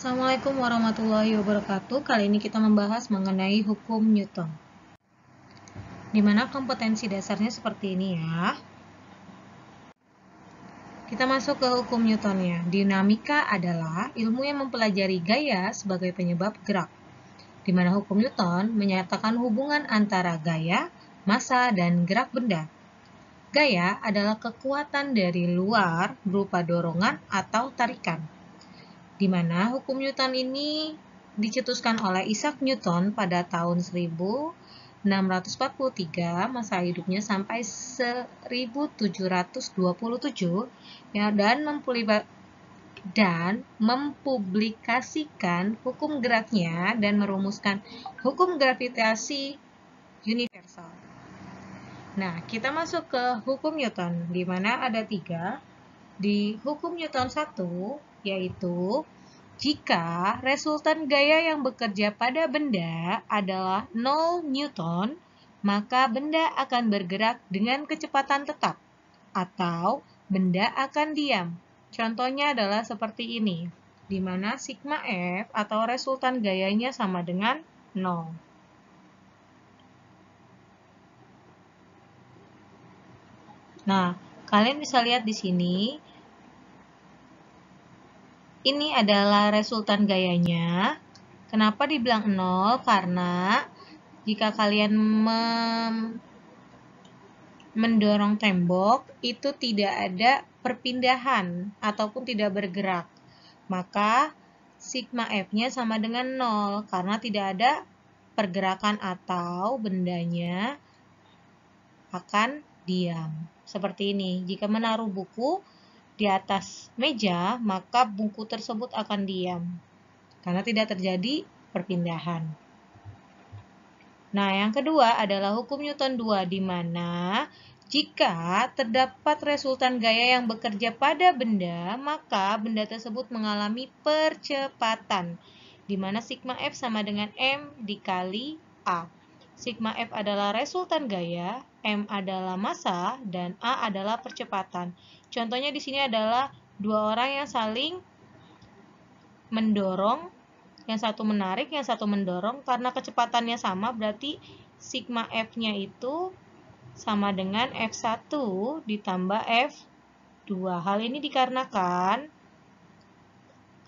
Assalamualaikum warahmatullahi wabarakatuh. Kali ini kita membahas mengenai hukum Newton. Dimana kompetensi dasarnya seperti ini ya. Kita masuk ke hukum Newtonnya. Dinamika adalah ilmu yang mempelajari gaya sebagai penyebab gerak. Dimana hukum Newton menyatakan hubungan antara gaya, massa, dan gerak benda. Gaya adalah kekuatan dari luar berupa dorongan atau tarikan di mana hukum Newton ini dicetuskan oleh Isaac Newton pada tahun 1643 masa hidupnya sampai 1727 ya dan dan mempublikasikan hukum geraknya dan merumuskan hukum gravitasi universal. Nah, kita masuk ke hukum Newton, di mana ada tiga. Di hukum Newton 1, yaitu jika resultan gaya yang bekerja pada benda adalah 0 Newton, maka benda akan bergerak dengan kecepatan tetap atau benda akan diam. Contohnya adalah seperti ini, di mana sigma F atau resultan gayanya sama dengan 0. Nah, kalian bisa lihat di sini, ini adalah resultan gayanya. Kenapa dibilang 0? Karena jika kalian mendorong tembok, itu tidak ada perpindahan ataupun tidak bergerak. Maka sigma F-nya sama dengan 0 karena tidak ada pergerakan atau bendanya akan diam. Seperti ini, jika menaruh buku, di atas meja, maka buku tersebut akan diam karena tidak terjadi perpindahan. Nah, yang kedua adalah hukum Newton 2 di mana jika terdapat resultan gaya yang bekerja pada benda, maka benda tersebut mengalami percepatan di mana sigma F sama dengan M dikali A. Sigma F adalah resultan gaya, M adalah masa, dan A adalah percepatan. Contohnya di sini adalah dua orang yang saling mendorong, yang satu menarik, yang satu mendorong karena kecepatannya sama berarti sigma F-nya itu sama dengan F1 ditambah F2. Hal ini dikarenakan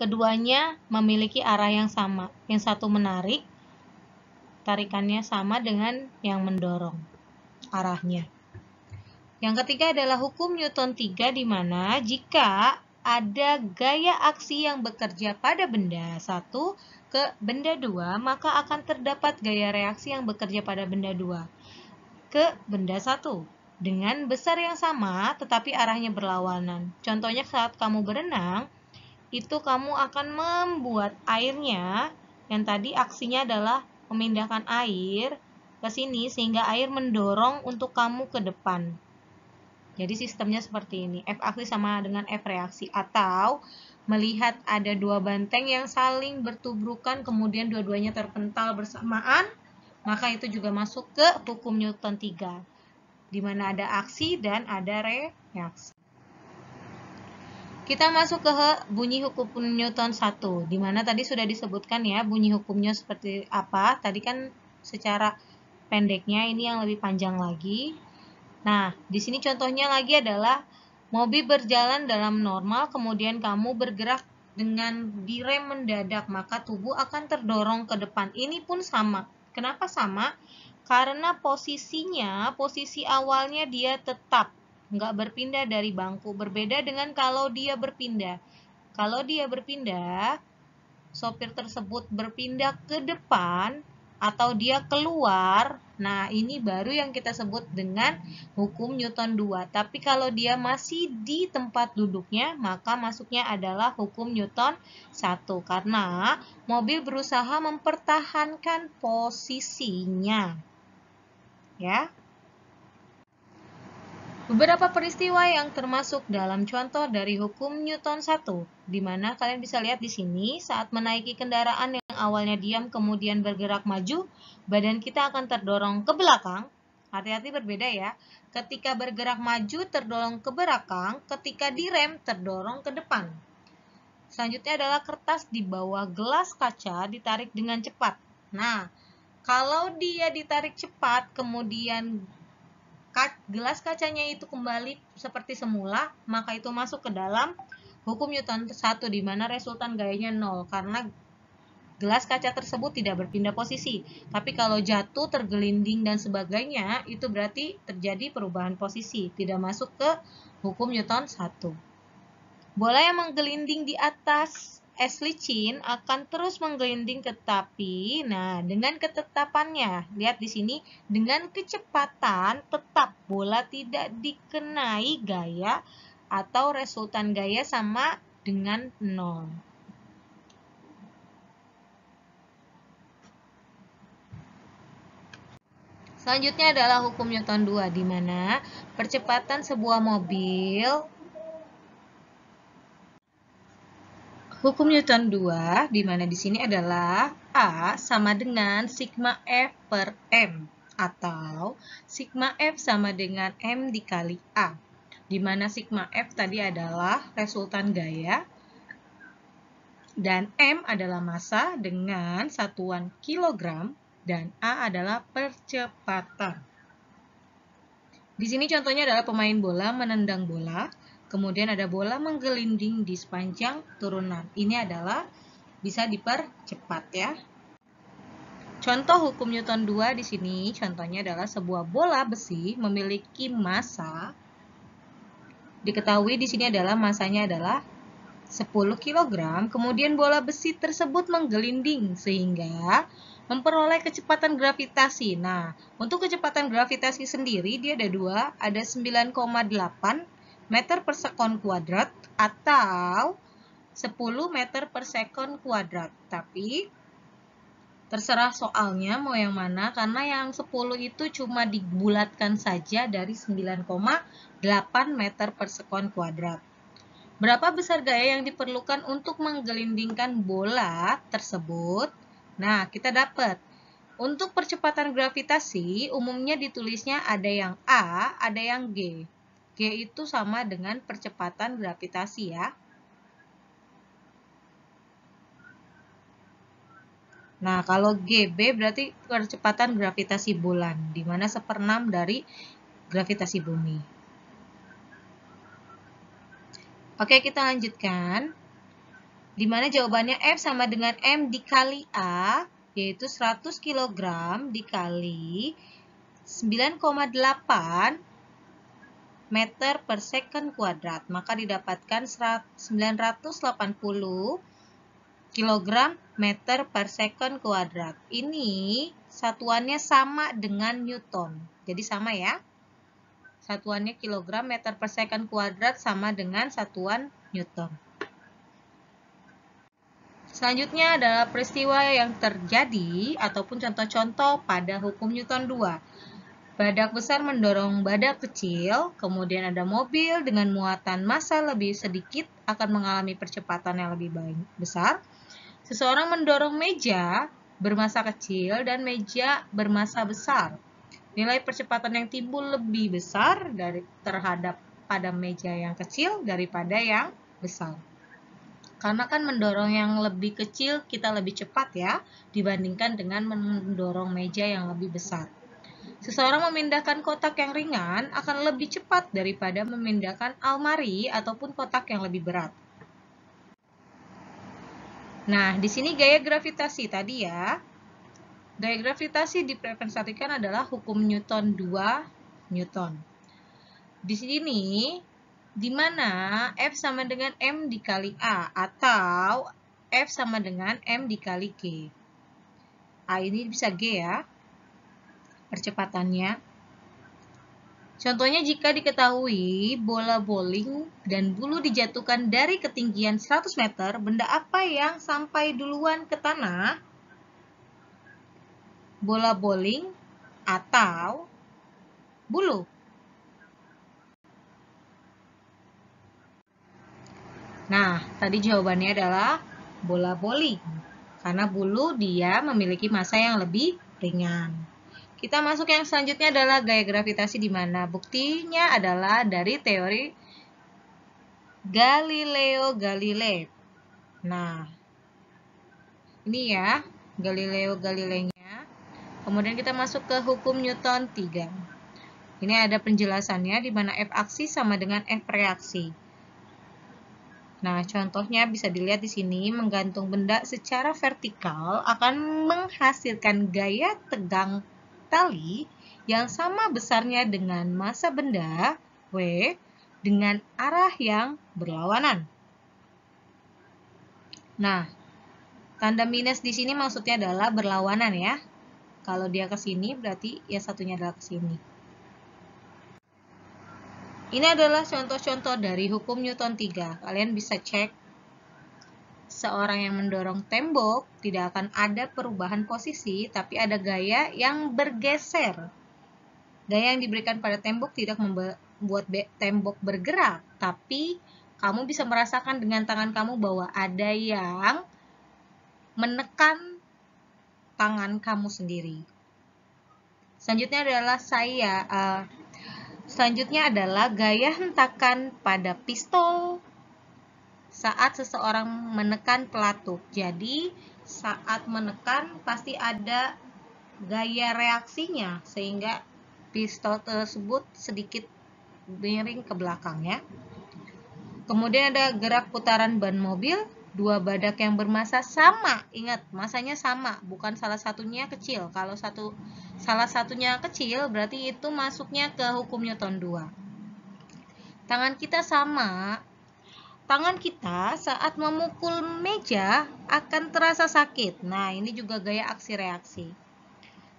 keduanya memiliki arah yang sama. Yang satu menarik, tarikannya sama dengan yang mendorong arahnya. Yang ketiga adalah hukum Newton 3 di mana jika ada gaya aksi yang bekerja pada benda satu ke benda dua maka akan terdapat gaya reaksi yang bekerja pada benda dua ke benda satu dengan besar yang sama tetapi arahnya berlawanan. Contohnya saat kamu berenang, itu kamu akan membuat airnya yang tadi aksinya adalah memindahkan air ke sini sehingga air mendorong untuk kamu ke depan. Jadi sistemnya seperti ini. F aksi sama dengan F reaksi atau melihat ada dua banteng yang saling bertubrukan kemudian dua-duanya terpental bersamaan, maka itu juga masuk ke hukum Newton 3 di mana ada aksi dan ada reaksi. Kita masuk ke bunyi hukum Newton 1, di mana tadi sudah disebutkan ya bunyi hukumnya seperti apa. Tadi kan secara pendeknya, ini yang lebih panjang lagi. Nah, di sini contohnya lagi adalah mobil berjalan dalam normal, kemudian kamu bergerak dengan direm mendadak, maka tubuh akan terdorong ke depan. Ini pun sama. Kenapa sama? Karena posisinya, posisi awalnya dia tetap, nggak berpindah dari bangku. Berbeda dengan kalau dia berpindah. Kalau dia berpindah, sopir tersebut berpindah ke depan, atau dia keluar, nah ini baru yang kita sebut dengan hukum Newton 2. Tapi kalau dia masih di tempat duduknya, maka masuknya adalah hukum Newton 1. Karena mobil berusaha mempertahankan posisinya. Ya, Beberapa peristiwa yang termasuk dalam contoh dari hukum Newton 1, di mana kalian bisa lihat di sini, saat menaiki kendaraan yang awalnya diam kemudian bergerak maju, badan kita akan terdorong ke belakang. Hati-hati berbeda ya. Ketika bergerak maju terdorong ke belakang, ketika direm terdorong ke depan. Selanjutnya adalah kertas di bawah gelas kaca ditarik dengan cepat. Nah, kalau dia ditarik cepat kemudian gelas kacanya itu kembali seperti semula, maka itu masuk ke dalam hukum Newton 1 di mana resultan gayanya nol karena gelas kaca tersebut tidak berpindah posisi. Tapi kalau jatuh, tergelinding dan sebagainya, itu berarti terjadi perubahan posisi, tidak masuk ke hukum Newton 1. Bola yang menggelinding di atas es licin akan terus menggelinding tetapi nah dengan ketetapannya lihat di sini dengan kecepatan tetap bola tidak dikenai gaya atau resultan gaya sama dengan nol. Selanjutnya adalah hukum Newton 2 di mana percepatan sebuah mobil Hukum Newton 2, di mana di sini adalah A sama dengan sigma F per M atau sigma F sama dengan M dikali A. Di mana sigma F tadi adalah resultan gaya dan M adalah massa dengan satuan kilogram dan A adalah percepatan. Di sini contohnya adalah pemain bola menendang bola Kemudian ada bola menggelinding di sepanjang turunan. Ini adalah bisa dipercepat ya. Contoh hukum Newton 2 di sini, contohnya adalah sebuah bola besi memiliki massa. Diketahui di sini adalah masanya adalah 10 kg, kemudian bola besi tersebut menggelinding sehingga memperoleh kecepatan gravitasi. Nah, untuk kecepatan gravitasi sendiri dia ada dua, ada 9,8 meter per sekon kuadrat atau 10 meter per sekon kuadrat. Tapi terserah soalnya mau yang mana karena yang 10 itu cuma dibulatkan saja dari 9,8 meter per sekon kuadrat. Berapa besar gaya yang diperlukan untuk menggelindingkan bola tersebut? Nah, kita dapat. Untuk percepatan gravitasi, umumnya ditulisnya ada yang A, ada yang G. G itu sama dengan percepatan gravitasi ya. Nah, kalau GB berarti percepatan gravitasi bulan, di mana seperenam dari gravitasi bumi. Oke, kita lanjutkan. Di mana jawabannya F sama dengan M dikali A, yaitu 100 kg dikali 9,8 meter per second kuadrat. Maka didapatkan 980 kg meter per second kuadrat. Ini satuannya sama dengan Newton. Jadi sama ya. Satuannya kilogram meter per second kuadrat sama dengan satuan Newton. Selanjutnya adalah peristiwa yang terjadi ataupun contoh-contoh pada hukum Newton 2. Badak besar mendorong badak kecil, kemudian ada mobil dengan muatan massa lebih sedikit akan mengalami percepatan yang lebih besar. Seseorang mendorong meja bermassa kecil dan meja bermassa besar. Nilai percepatan yang timbul lebih besar dari terhadap pada meja yang kecil daripada yang besar. Karena kan mendorong yang lebih kecil kita lebih cepat ya dibandingkan dengan mendorong meja yang lebih besar. Seseorang memindahkan kotak yang ringan akan lebih cepat daripada memindahkan almari ataupun kotak yang lebih berat. Nah, di sini gaya gravitasi tadi ya. Gaya gravitasi dipresentasikan adalah hukum Newton 2 Newton. Di sini, di mana F sama dengan M dikali A atau F sama dengan M dikali G. A ini bisa G ya percepatannya. Contohnya jika diketahui bola bowling dan bulu dijatuhkan dari ketinggian 100 meter, benda apa yang sampai duluan ke tanah? Bola bowling atau bulu? Nah, tadi jawabannya adalah bola bowling. Karena bulu dia memiliki massa yang lebih ringan. Kita masuk yang selanjutnya adalah gaya gravitasi di mana buktinya adalah dari teori Galileo Galilei. Nah, ini ya Galileo Galilei-nya. Kemudian kita masuk ke hukum Newton 3. Ini ada penjelasannya di mana F aksi sama dengan F reaksi. Nah, contohnya bisa dilihat di sini, menggantung benda secara vertikal akan menghasilkan gaya tegang tali yang sama besarnya dengan massa benda W dengan arah yang berlawanan. Nah, tanda minus di sini maksudnya adalah berlawanan ya. Kalau dia ke sini berarti ya satunya adalah ke sini. Ini adalah contoh-contoh dari hukum Newton 3. Kalian bisa cek seorang yang mendorong tembok tidak akan ada perubahan posisi, tapi ada gaya yang bergeser. Gaya yang diberikan pada tembok tidak membuat tembok bergerak, tapi kamu bisa merasakan dengan tangan kamu bahwa ada yang menekan tangan kamu sendiri. Selanjutnya adalah saya. Uh, selanjutnya adalah gaya hentakan pada pistol, saat seseorang menekan pelatuk. Jadi, saat menekan pasti ada gaya reaksinya sehingga pistol tersebut sedikit miring ke belakang ya. Kemudian ada gerak putaran ban mobil, dua badak yang bermasa sama. Ingat, masanya sama, bukan salah satunya kecil. Kalau satu salah satunya kecil berarti itu masuknya ke hukum Newton 2. Tangan kita sama, tangan kita saat memukul meja akan terasa sakit. Nah, ini juga gaya aksi reaksi.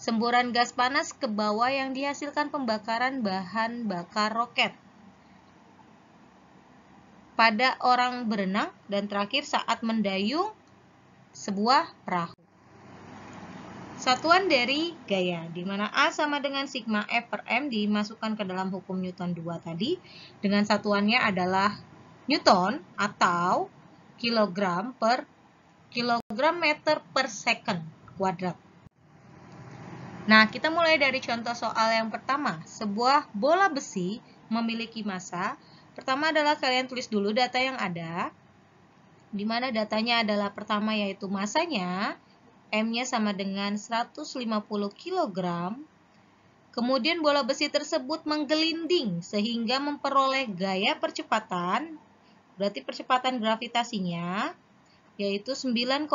Semburan gas panas ke bawah yang dihasilkan pembakaran bahan bakar roket. Pada orang berenang dan terakhir saat mendayung sebuah perahu. Satuan dari gaya, di mana A sama dengan sigma F per M dimasukkan ke dalam hukum Newton 2 tadi, dengan satuannya adalah Newton atau kilogram per kilogram meter per second kuadrat. Nah, kita mulai dari contoh soal yang pertama. Sebuah bola besi memiliki massa. Pertama adalah kalian tulis dulu data yang ada. Di mana datanya adalah pertama yaitu masanya. M-nya sama dengan 150 kg. Kemudian bola besi tersebut menggelinding sehingga memperoleh gaya percepatan Berarti percepatan gravitasinya yaitu 9,8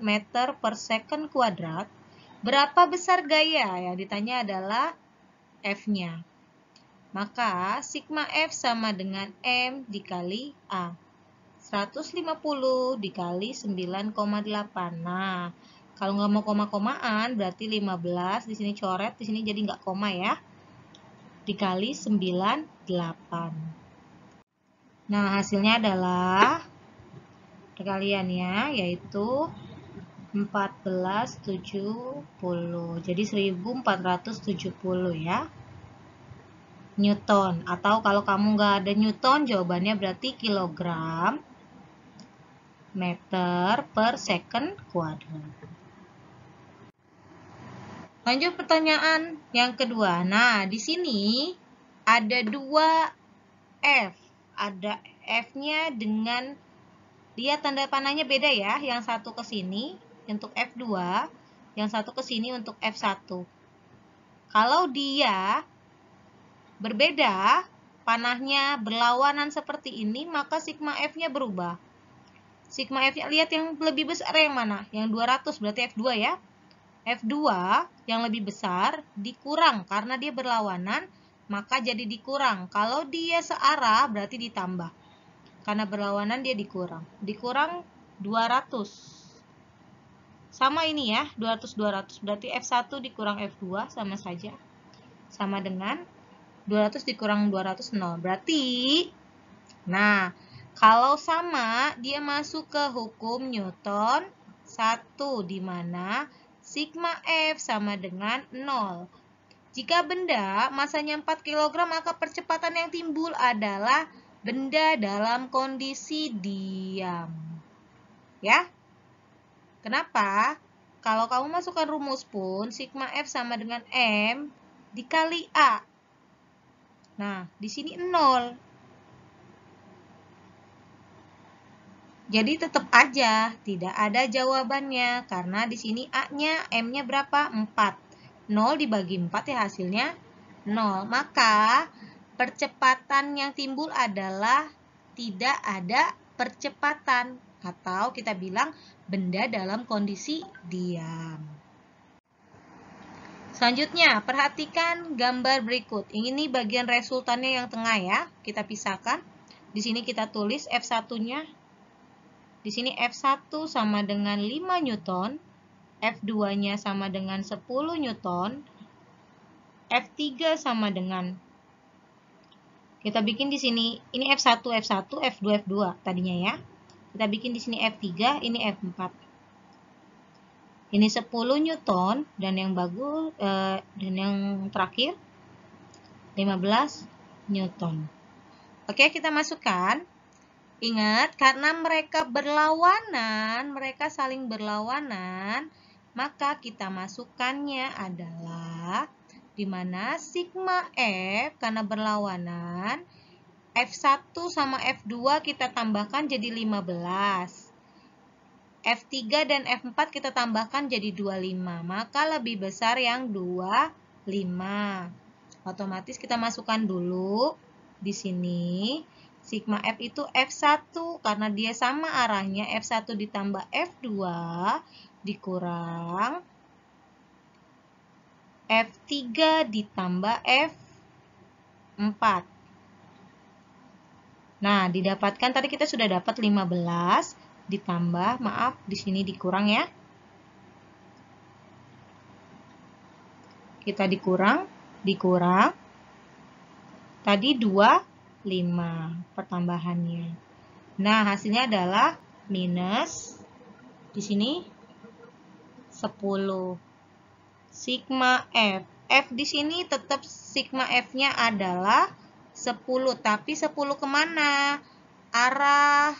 meter per second kuadrat. Berapa besar gaya? Yang ditanya adalah F-nya. Maka sigma F sama dengan M dikali A. 150 dikali 9,8. Nah, kalau nggak mau koma-komaan berarti 15 di sini coret, di sini jadi nggak koma ya. Dikali 98. Nah, hasilnya adalah perkalian ya, yaitu 1470. Jadi 1470 ya. Newton atau kalau kamu nggak ada Newton jawabannya berarti kilogram meter per second kuadrat. Lanjut pertanyaan yang kedua. Nah, di sini ada dua F ada F-nya dengan dia tanda panahnya beda ya, yang satu ke sini untuk F2, yang satu ke sini untuk F1. Kalau dia berbeda, panahnya berlawanan seperti ini, maka sigma F-nya berubah. Sigma F-nya lihat yang lebih besar yang mana? Yang 200 berarti F2 ya. F2 yang lebih besar dikurang karena dia berlawanan maka jadi dikurang. Kalau dia searah berarti ditambah. Karena berlawanan dia dikurang. Dikurang 200. Sama ini ya, 200 200 berarti F1 dikurang F2 sama saja. Sama dengan 200 dikurang 200 0. Berarti nah, kalau sama dia masuk ke hukum Newton 1 di mana sigma F sama dengan 0. Jika benda masanya 4 kg maka percepatan yang timbul adalah benda dalam kondisi diam. Ya? Kenapa? Kalau kamu masukkan rumus pun sigma F sama dengan M dikali A. Nah, di sini 0. Jadi tetap aja tidak ada jawabannya karena di sini A-nya M-nya berapa? 4. 0 dibagi 4 ya hasilnya 0. Maka percepatan yang timbul adalah tidak ada percepatan atau kita bilang benda dalam kondisi diam. Selanjutnya, perhatikan gambar berikut. Ini bagian resultannya yang tengah ya. Kita pisahkan. Di sini kita tulis F1-nya. Di sini F1 sama dengan 5 Newton. F2-nya sama dengan 10 Newton, F3 sama dengan kita bikin di sini ini F1 F1 F2 F2 tadinya ya. Kita bikin di sini F3, ini F4. Ini 10 Newton dan yang bagus eh, dan yang terakhir 15 Newton. Oke, kita masukkan. Ingat, karena mereka berlawanan, mereka saling berlawanan, maka kita masukkannya adalah di mana sigma F karena berlawanan F1 sama F2 kita tambahkan jadi 15. F3 dan F4 kita tambahkan jadi 25. Maka lebih besar yang 25. Otomatis kita masukkan dulu di sini. Sigma F itu F1 karena dia sama arahnya F1 ditambah F2 dikurang F3 ditambah F4. Nah, didapatkan tadi kita sudah dapat 15 ditambah, maaf, di sini dikurang ya. Kita dikurang, dikurang. Tadi 2 5 pertambahannya. Nah, hasilnya adalah minus di sini 10 sigma F. F di sini tetap sigma F-nya adalah 10, tapi 10 kemana? Arah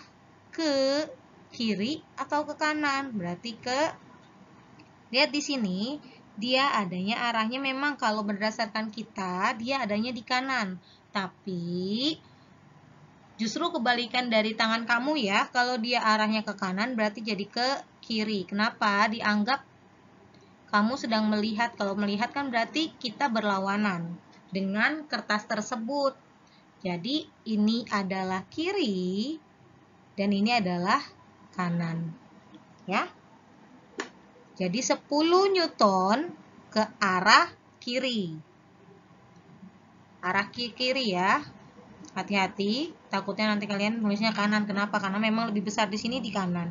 ke kiri atau ke kanan, berarti ke lihat di sini dia adanya arahnya memang kalau berdasarkan kita dia adanya di kanan tapi justru kebalikan dari tangan kamu ya. Kalau dia arahnya ke kanan berarti jadi ke kiri. Kenapa? Dianggap kamu sedang melihat. Kalau melihat kan berarti kita berlawanan dengan kertas tersebut. Jadi ini adalah kiri dan ini adalah kanan. Ya. Jadi 10 Newton ke arah kiri arah kiri ya hati-hati takutnya nanti kalian nulisnya kanan kenapa karena memang lebih besar di sini di kanan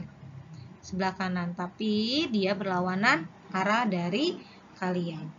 sebelah kanan tapi dia berlawanan arah dari kalian